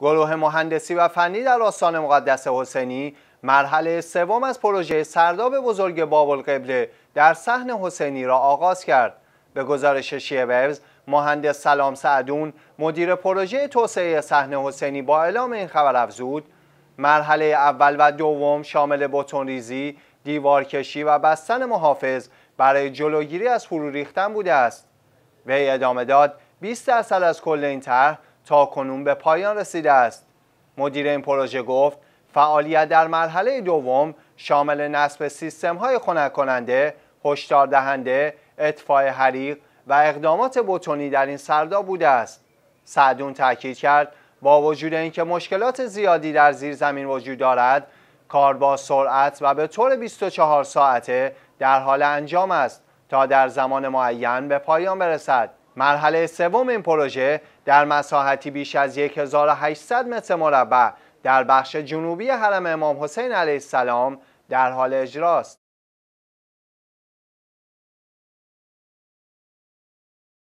گروه مهندسی و فنی در آستان مقدس حسینی مرحله سوم از پروژه سرداب بزرگ بابل قبله در صحن حسینی را آغاز کرد. به گزارش شیبرز مهندس سلام سعدون مدیر پروژه توسعه صحن حسینی با اعلام این خبر افزود مرحله اول و دوم شامل بتونریزی، دیوارکشی و بستن محافظ برای جلوگیری از فرو ریختن بوده است. وی ادامه داد 20 درصد از کل این طرح تا به پایان رسیده است. مدیر این پروژه گفت فعالیت در مرحله دوم شامل نصب سیستم های خنک کننده، هشدار دهنده، اطفاع حریق و اقدامات بتونی در این سردا بوده است. سعدون تاکید کرد با وجود اینکه مشکلات زیادی در زیر زمین وجود دارد، کار با سرعت و به طور 24 ساعته در حال انجام است تا در زمان معین به پایان برسد. مرحله سوم این پروژه در مساحتی بیش از 1800 متر مربع در بخش جنوبی حرم امام حسین علیه السلام در حال اجراست.